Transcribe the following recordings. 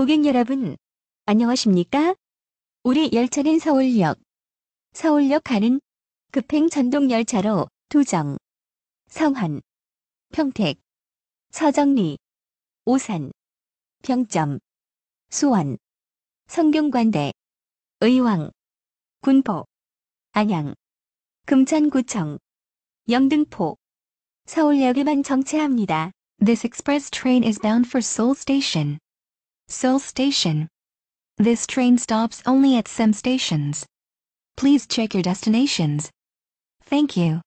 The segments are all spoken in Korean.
고객 여러분, 안녕하십니까? 우리 열차는 서울역, 서울역 가는 급행 전동열차로 두정 성한, 평택, 서정리, 오산, 평점 수원, 성균관대, 의왕, 군포, 안양, 금천구청, 영등포, 서울역에만 정체합니다. This express train is bound for Seoul Station. Seoul Station. This train stops only at some stations. Please check your destinations. Thank you.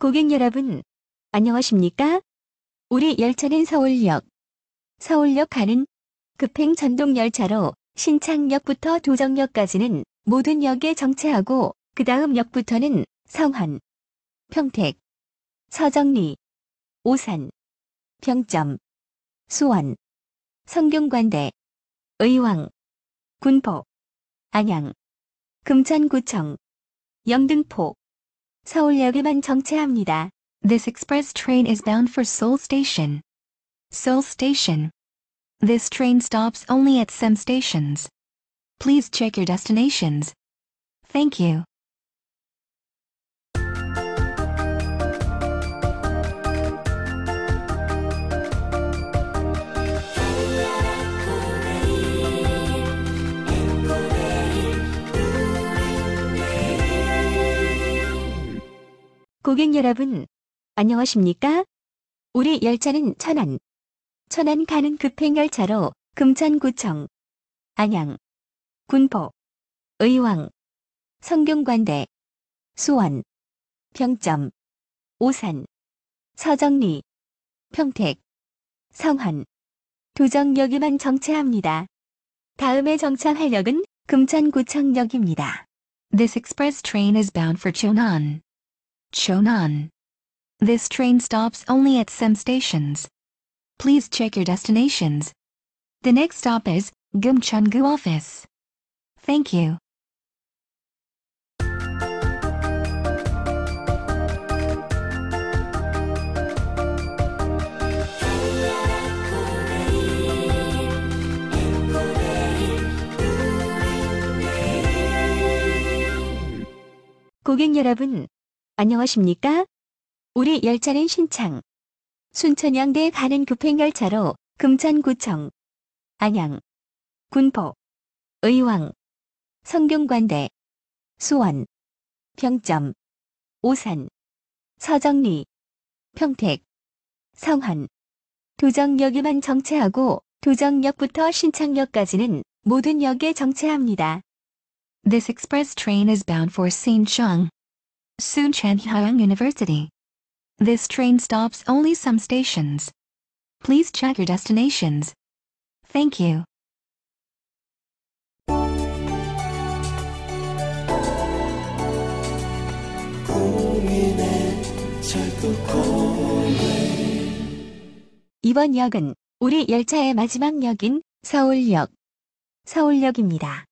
고객 여러분, 안녕하십니까? 우리 열차는 서울역 서울역 가는 급행 전동열차로 신창역부터 조정역까지는 모든 역에 정체하고 그 다음 역부터는 성환, 평택, 서정리, 오산, 병점, 수원, 성균관대, 의왕, 군포, 안양, 금천구청, 영등포, 서울역에만 정체합니다. This express train is bound for Seoul Station. Seoul Station. This train stops only at some stations. Please check your destinations. Thank you. 고객 여러분, 안녕하십니까? 우리 열차는 천안, 천안 가는 급행열차로 금천구청, 안양, 군포, 의왕, 성균관대, 수원, 병점, 오산, 서정리, 평택, 성헌, 도정역에만 정체합니다. 다음에 정차할 역은 금천구청역입니다. This express train is bound for Cheonan. Cheonan. This train stops only at some stations. Please check your destinations. The next stop is Gumchungu office. Thank you. 고객 여러분, 안녕하십니까? 우리 열차는 신창, 순천향대 가는 급행열차로 금천구청, 안양, 군포, 의왕, 성균관대, 수원, 평점, 오산, 서정리, 평택, 성한, 도정역에만 정체하고 도정역부터 신창역까지는 모든 역에 정체합니다. This express train is bound for Sinchung, Suncheonhyang University. This train stops only some stations. Please check your destinations. Thank you. 이번 역은 우리 열차의 마지막 역인 서울역, 서울역입니다.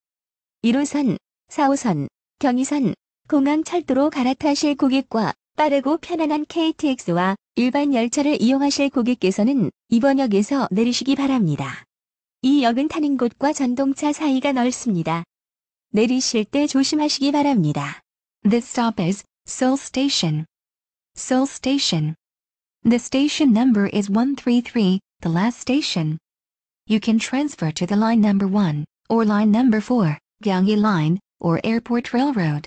1호선, 4호선, 경의선, 공항철도로 갈아타실 고객과 빠르고 편안한 KTX와 일반 열차를 이용하실 고객께서는 이번 역에서 내리시기 바랍니다. 이 역은 타는 곳과 전동차 사이가 넓습니다. 내리실 때 조심하시기 바랍니다. This stop is Seoul Station. Seoul Station. The station number is 133, the last station. You can transfer to the line number 1, or line number 4, Gyeonggi Line, or Airport Railroad.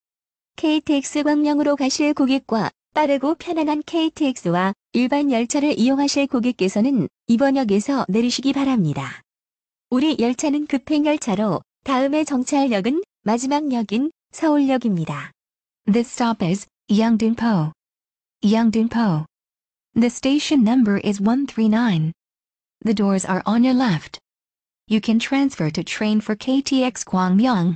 KTX 광명으로 가실 고객과 빠르고 편안한 KTX와 일반 열차를 이용하실 고객께서는 이번 역에서 내리시기 바랍니다. 우리 열차는 급행열차로 다음의 정찰역은 마지막 역인 서울역입니다. This stop is Yangdunpo. Yangdunpo. The station number is 139. The doors are on your left. You can transfer to train for KTX Kwangmyong.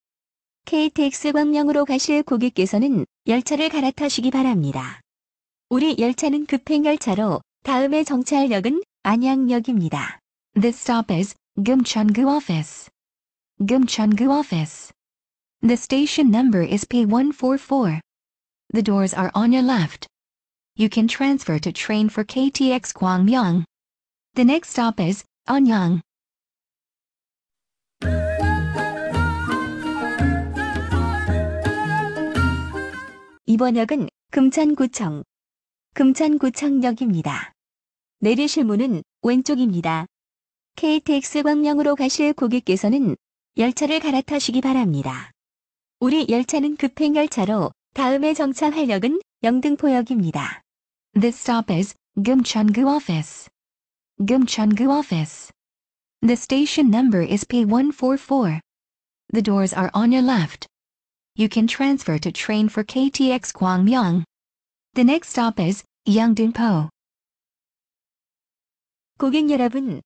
KTX 광명으로 가실 고객께서는 열차를 갈아타시기 바랍니다. 우리 열차는 급행열차로 다음의 정찰역은 안양역입니다. This stop is Gumcheongu Office. Gumcheongu Office. The station number is P144. The doors are on your left. You can transfer to train for KTX Kwangmyong. The next stop is Anyang. 이번 역은 금천구청, 금천구청역입니다. 내리실 문은 왼쪽입니다. KTX 광명으로 가실 고객께서는 열차를 갈아타시기 바랍니다. 우리 열차는 급행열차로 다음에 정차할 역은 영등포역입니다. This stop is Gumchungu Office. Gumchungu Office. The station number is P144. The doors are on your left. you can transfer to train for KTX Gwangyang. The next stop is Yangdunpo. 고객 여러분,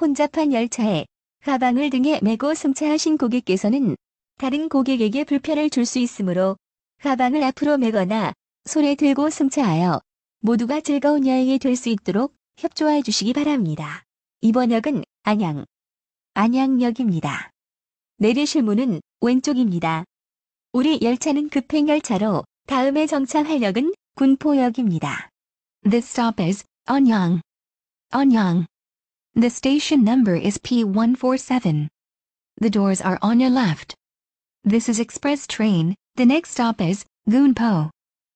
혼잡한 열차에 가방을 등에 메고 승차하신 고객께서는 다른 고객에게 불편을 줄 수 있으므로 가방을 앞으로 메거나 손에 들고 승차하여 모두가 즐거운 여행이 될 수 있도록 협조해 주시기 바랍니다. 이번 역은 안양, 안양역입니다. 내리실 문은 왼쪽입니다. 우리 열차는 급행열차로 다음에 정차할 역은 군포역입니다. This stop is Anyang. Anyang. The station number is P147. The doors are on your left. This is express train. The next stop is Gunpo.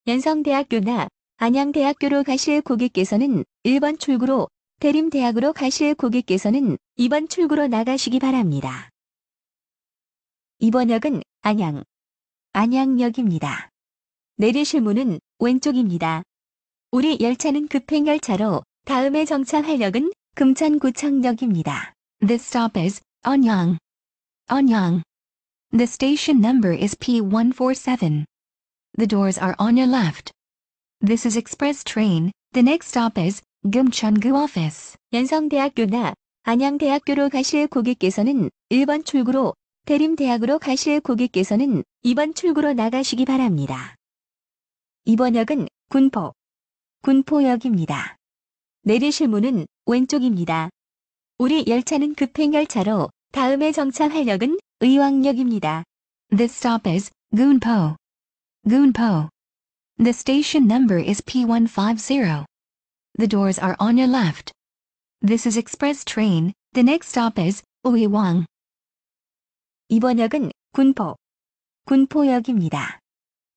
연성대학교나 안양대학교로 가실 고객께서는 1번 출구로, 대림대학으로 가실 고객께서는 2번 출구로 나가시기 바랍니다. 2번 역은 안양, 안양역입니다. 내리실 문은 왼쪽입니다. 우리 열차는 급행열차로 다음에 정차할 역은 금천구청역입니다. This stop is Anyang. Anyang. The station number is P147. The doors are on your left. This is express train. The next stop is 금천구 office. 연성대학교나 안양대학교로 가실 고객께서는 1번 출구로 대림대학으로 가실 고객께서는 이번 출구로 나가시기 바랍니다. 이번 역은 군포, 군포역입니다. 내리실 문은 왼쪽입니다. 우리 열차는 급행열차로 다음에 정차할 역은 의왕역입니다. t h e s stop is Gunpo. Gunpo. The station number is P150. The doors are on your left. This is express train. The next stop is Uiwang. 이번 역은 군포, 군포역입니다.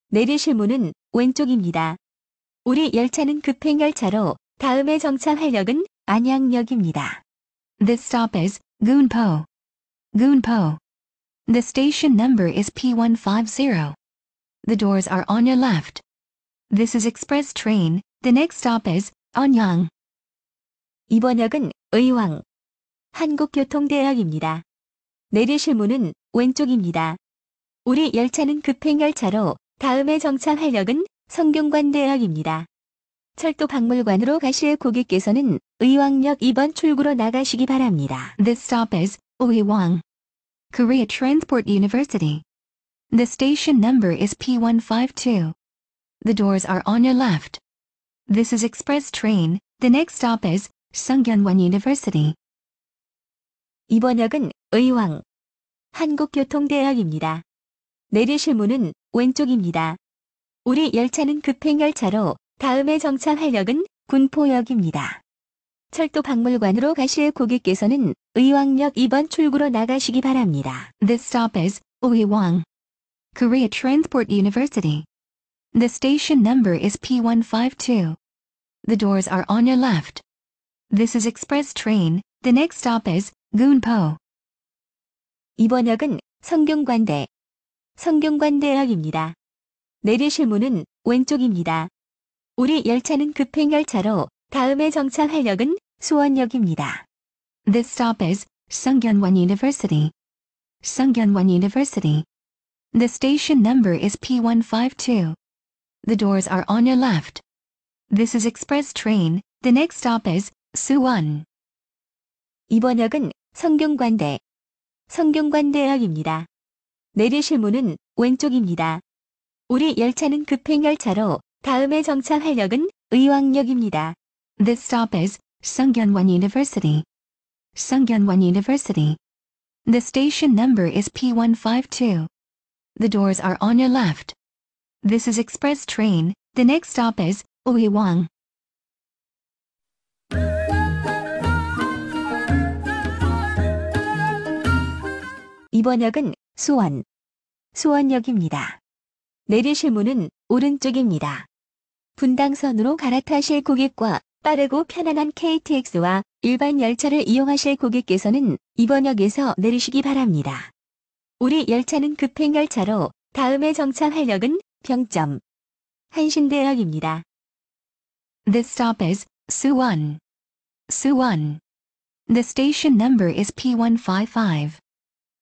내리실 문은 왼쪽입니다. 우리 열차는 급행열차로 다음에 정차할 역은 안양역입니다. This stop is Gunpo. Gunpo. The station number is P150. The doors are on your left. This is express train. The next stop is Anyang. 이번 역은 의왕, 한국교통대학입니다. 내리실 문은 왼쪽입니다. 우리 열차는 급행열차로 다음에 정차할 역은 성균관대역입니다. 철도 박물관으로 가실 고객께서는 의왕역 2번 출구로 나가시기 바랍니다. This stop is u i w Korea Transport University. The station number is P152. The doors are on your left. This is express train. The next stop is s u n g y e o n w a n University. 이번 역은 의왕 한국교통대학입니다. 내리실 문은 왼쪽입니다. 우리 열차는 급행열차로 다음에 정차할 역은 군포역입니다. 철도 박물관으로 가실 고객께서는 의왕역 2번 출구로 나가시기 바랍니다. This stop is 의왕 g Korea Transport University. The station number is P152. The doors are on your left. This is express train. The next stop is 군포 이번 역은 성균관대, 성균관대역입니다. 내리실 문은 왼쪽입니다. 우리 열차는 급행열차로 다음에 정차할 역은 수원역입니다. This stop is Sungyunwan University. Sungyunwan University. The station number is P152. The doors are on your left. This is express train. The next stop is Suwon. 이번 역은 성균관대, 성균관대역입니다. 내리실 문은 왼쪽입니다. 우리 열차는 급행열차로 다음에 정차할 역은 의왕역입니다. This stop is Sungyunwan University. Sungyunwan University. The station number is P152. The doors are on your left. This is express train. The next stop is Uiwang. 이번 역은 수원, 수원역입니다. 내리실 문은 오른쪽입니다. 분당선으로 갈아타실 고객과 빠르고 편안한 KTX와 일반 열차를 이용하실 고객께서는 이번 역에서 내리시기 바랍니다. 우리 열차는 급행열차로 다음에 정차할 역은 평점 한신대역입니다. t h e s stop is Suwon. Suwon. The station number is P155.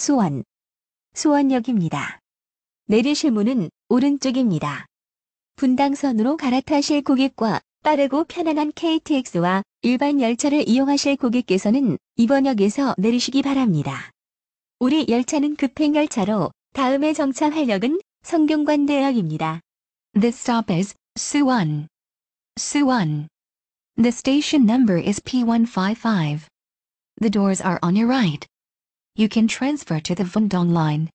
수원. 수원역입니다. 내리실 문은 오른쪽입니다. 분당선으로 갈아타실 고객과 빠르고 편안한 KTX와 일반 열차를 이용하실 고객께서는 이번 역에서 내리시기 바랍니다. 우리 열차는 급행열차로 다음에 정차할 역은 성균관대역입니다. t h e s stop is Suwon. Suwon. The station number is P155. The doors are on your right. you can transfer to the Vendong line.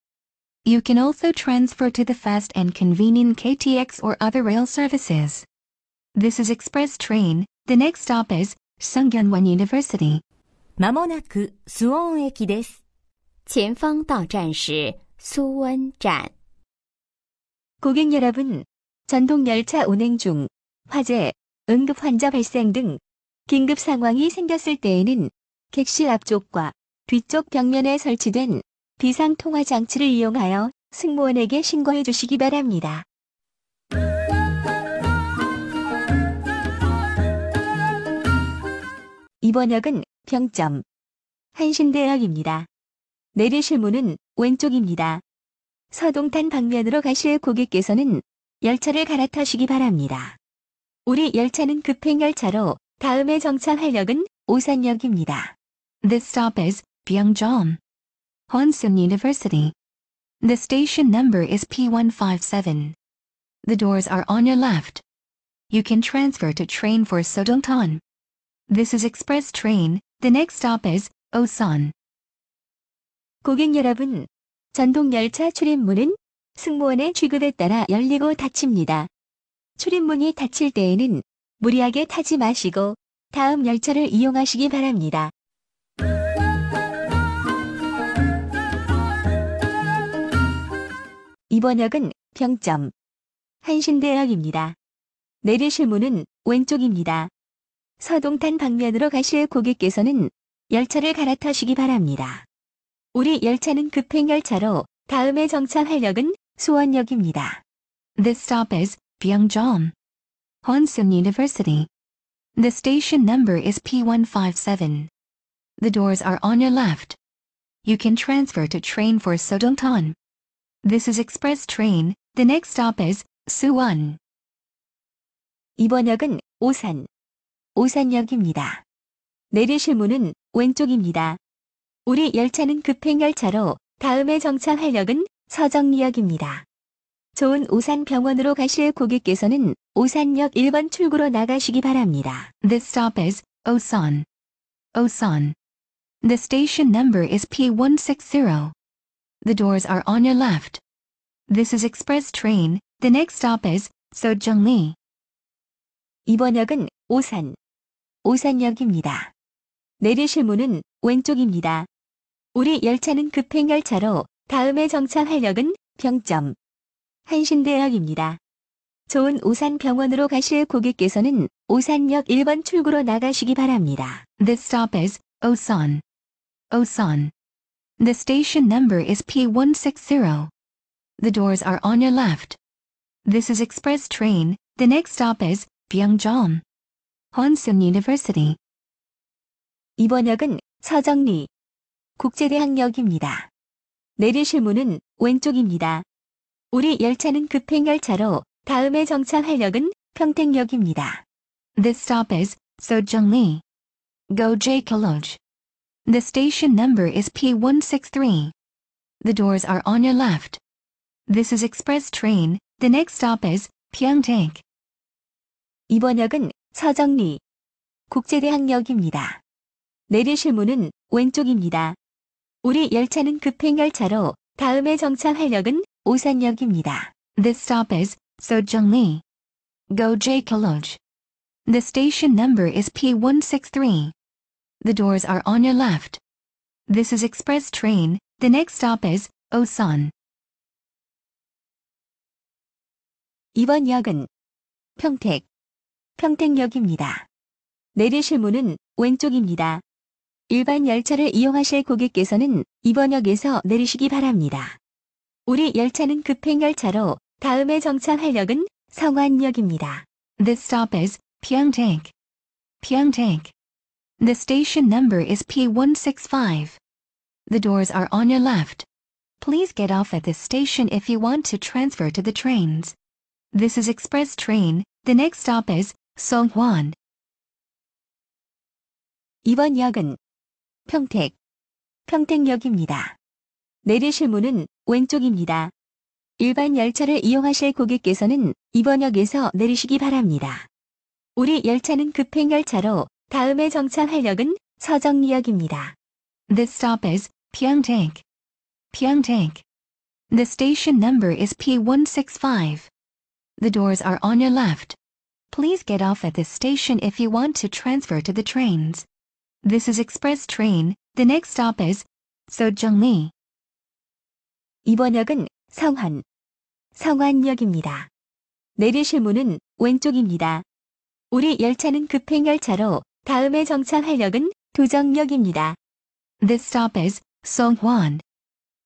You can also transfer to the fast and convenient KTX or other rail services. This is express train. The next stop is Sungyunwan University. まもなくスウォン駅です。前方到站是苏温站。 고객 여러분, 운행 중 화재, 응급 환자 발생 등 긴급 상황이 생겼을 때에는 객실 앞쪽과 뒤쪽 벽면에 설치된 비상통화 장치를 이용하여 승무원에게 신고해 주시기 바랍니다. 이번 역은 병점 한신대역입니다. 내리실 문은 왼쪽입니다. 서동탄 방면으로 가실 고객께서는 열차를 갈아타시기 바랍니다. 우리 열차는 급행열차로 다음에 정차할 역은 오산역입니다. This stop is Byungjeon, Honsun University. The station number is P157. The doors are on your left. You can transfer to train for Sodongtan. This is express train. The next stop is Osan. 고객 여러분, 전동열차 출입문은 승무원의 취급에 따라 열리고 닫힙니다. 출입문이 닫힐 때에는 무리하게 타지 마시고 다음 열차를 이용하시기 바랍니다. 이번 역은 평점 한신대역입니다. 내리실 문은 왼쪽입니다. 서동탄 방면으로 가실 고객께서는 열차를 갈아타시기 바랍니다. 우리 열차는 급행열차로 다음에 정차할 역은 수원역입니다. This stop is Byungjeom, Honsun University. The station number is P157. The doors are on your left. You can transfer to train for Sodongtan. This is express train. The next stop is Suwon. 이번 역은 오산, 오산역입니다. 내리실 문은 왼쪽입니다. 우리 열차는 급행열차로 다음에 정차할 역은 서정리역입니다. 좋은 오산병원으로 가실 고객께서는 오산역 1번 출구로 나가시기 바랍니다. t h e s stop is Osan. Osan. The station number is P160. The doors are on your left. This is express train. The next stop is 서정리. 이번 역은 오산. 오산역입니다. 내리실 문은 왼쪽입니다. 우리 열차는 급행열차로 다음에 정차할 역은 병점. 한신대역입니다. 좋은 오산병원으로 가실 고객께서는 오산역 1번 출구로 나가시기 바랍니다. This stop is Osan. Osan. The station number is P160. The doors are on your left. This is express train. The next stop is Pyeongchang. Hwanseong University. 이번 역은 서정리 국제대학역입니다. 내리실 문은 왼쪽입니다. 우리 열차는 급행열차로 다음에 정차할 역은 평택역입니다. This stop is Sojongli. Go J College. The station number is P163. The doors are on your left. This is express train. The next stop is Pyeongtaek. 이번 역은 서정리 국제대학역입니다. 내리실 문은 왼쪽입니다. 우리 열차는 급행 열차로 다음에 정차할 역은 오산역입니다. This stop is Sojongli. Go J College. The station number is P163. The doors are on your left. This is express train. The next stop is Osan. 이번 역은 평택, 평택역입니다. 내리실 문은 왼쪽입니다. 일반 열차를 이용하실 고객께서는 이번 역에서 내리시기 바랍니다. 우리 열차는 급행열차로 다음에 정차할 역은 성완역입니다. This stop is Pyeongtaek. Pyeongtaek. The station number is P165. The doors are on your left. Please get off at this station if you want to transfer to the trains. This is express train, the next stop is Songhwan. 2번 역은 평택, 평택역입니다. 내리실 문은 왼쪽입니다. 일반 열차를 이용하실 고객께서는 이번 역에서 내리시기 바랍니다. 우리 열차는 급행 열차로. 다음에 정차할역은 서정역입니다. This stop is Pyeongtaek. Pyeongtaek. The station number is P165. The doors are on your left. Please get off at this station if you want to transfer to the trains. This is express train. The next stop is Sojongli. 이번 역은 성환, 성환역입니다. 내리실 문은 왼쪽입니다. 우리 열차는 급행열차로 다음에 정차할역은 도정역입니다. This stop is Songhwan.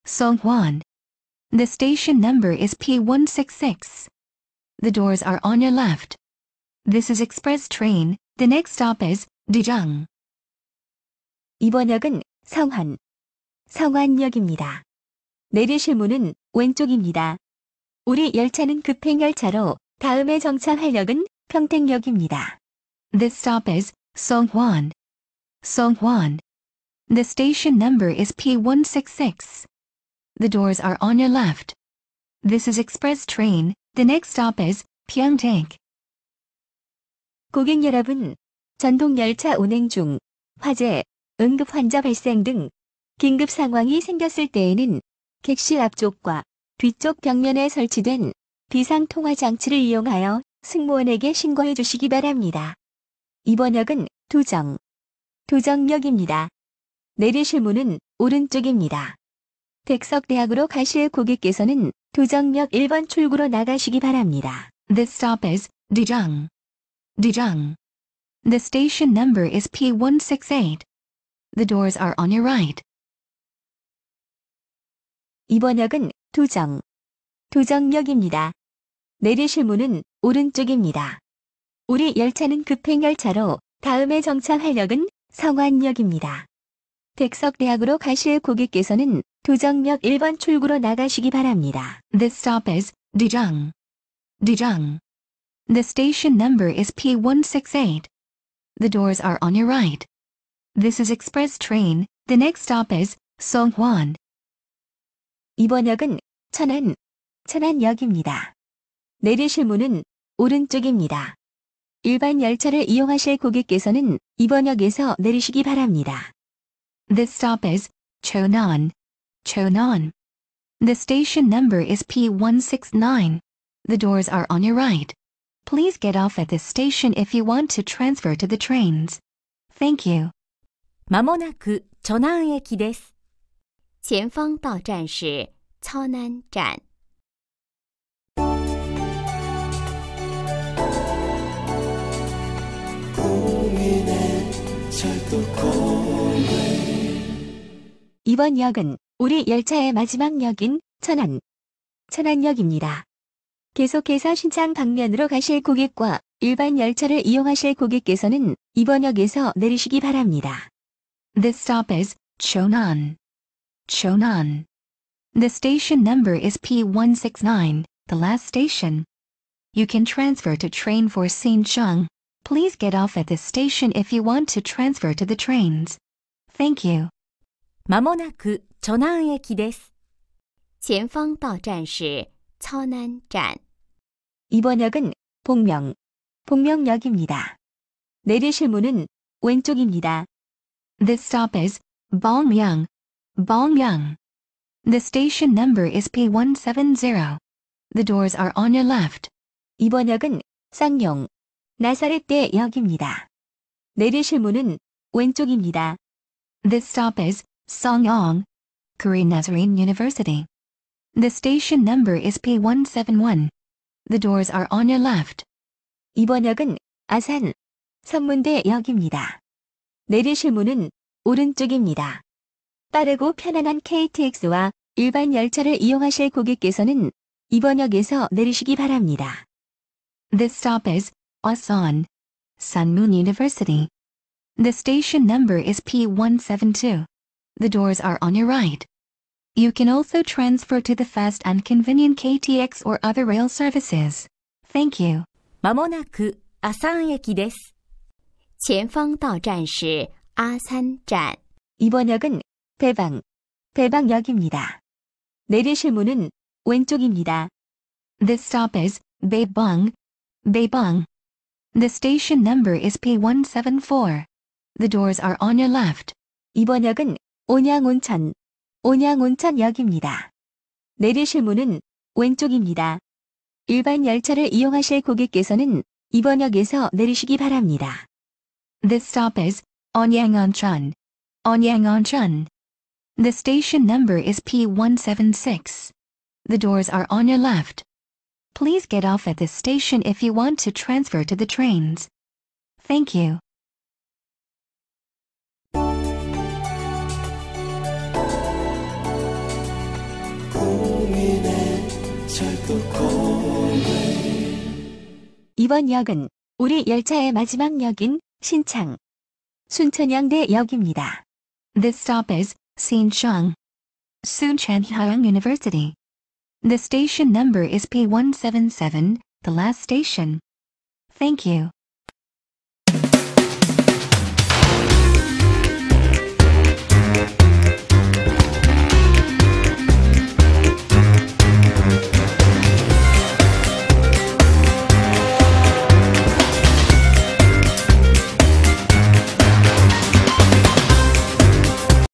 Songhwan. The station number is P166. The doors are on your left. This is express train. The next stop is Dijang. 이번 역은 성환, 성환역입니다. 내리실 문은 왼쪽입니다. 우리 열차는 급행열차로 다음에 정차할 역은 평택역입니다. This stop is Songhwan. Songhwan. The station number is P166. The doors are on your left. This is express train. The next stop is Pyeongtaek. 고객 여러분, 전동열차 운행 중 화재, 응급 환자 발생 등 긴급 상황이 생겼을 때에는 객실 앞쪽과 뒤쪽 벽면에 설치된 비상통화 장치를 이용하여 승무원에게 신고해 주시기 바랍니다. 이번 역은 도정, 도정역입니다. 내리실 문은 오른쪽입니다. 백석대학으로 가실 고객께서는 도정역 1번 출구로 나가시기 바랍니다. t h e s t o p is d 정 j 정 The station number is P168. The doors are on your right. 이번 역은 도정, 도정역입니다. 내리실 문은 오른쪽입니다. 우리 열차는 급행열차로 다음에 정차할 역은 성환역입니다. 백석대학으로 가실 고객께서는 도정역 1번 출구로 나가시기 바랍니다. t h e s t o p is Dijang. Dijang. The station number is P168. The doors are on your right. This is express train. The next stop is Songhwan. 이번 역은 천안, 천안역입니다. 내리실 문은 오른쪽입니다. 일반 열차를 이용하실 고객께서는 이번 역에서 내리시기 바랍니다. The stop is Chonan. Chonan. The station number is P169. The doors are on your right. Please get off at this station if you want to transfer to the trains. Thank you. まもなく、チョナン駅です。前方到站是、チョナン站。 이번 역은 우리 열차의 마지막 역인 천안, 천안역입니다. 계속해서 신창 방면으로 가실 고객과 일반 열차를 이용하실 고객께서는 이번 역에서 내리시기 바랍니다. This stop is Chonan. Chonan. The station number is P169, the last station. You can transfer to train for Sinchung. Please get off at this station if you want to transfer to the trains. Thank you. まもなく、チョナン駅です。前方到站是처난站。이번역은 복명, 복명역입니다. 문은 왼쪽입니다. This stop is Bongmyeong, Bongmyeong. The station number is P170. The doors are on your left. 이번 역은 쌍용, 나사렛대 역입니다. 내리실 문은 왼쪽입니다. This stop is Songong, Korean Nazarene University. The station number is P171. The doors are on your left. 이번 역은 아산 선문대 역입니다. 내리실 문은 오른쪽입니다. 빠르고 편안한 KTX와 일반 열차를 이용하실 고객께서는 이번 역에서 내리시기 바랍니다. This stop is Asan, on Sunmoon University. The station number is P172. The doors are on your right. You can also transfer to the fast and convenient KTX or other rail services. Thank you. まもなく阿山駅です。前方到站是阿三站。이번 역은 대방, 대방역입니다. 내리실 왼쪽입니다. This stop is Baebang, Baebang. The station number is P174. The doors are on your left. 이번 역은 온양온천, 온양온천역입니다. 내리실 문은 왼쪽입니다. 일반 열차를 이용하실 고객께서는 이번 역에서 내리시기 바랍니다. This stop is Onyangonchon. Onyangonchon. The station number is P176. The doors are on your left. Please get off at this station if you want to transfer to the trains. Thank you. 이번 역은 우리 열차의 마지막 역인 신창, 순천향대 역입니다. This stop is Sinchang, Sunchanhyang University. The station number is P177, the last station. Thank you.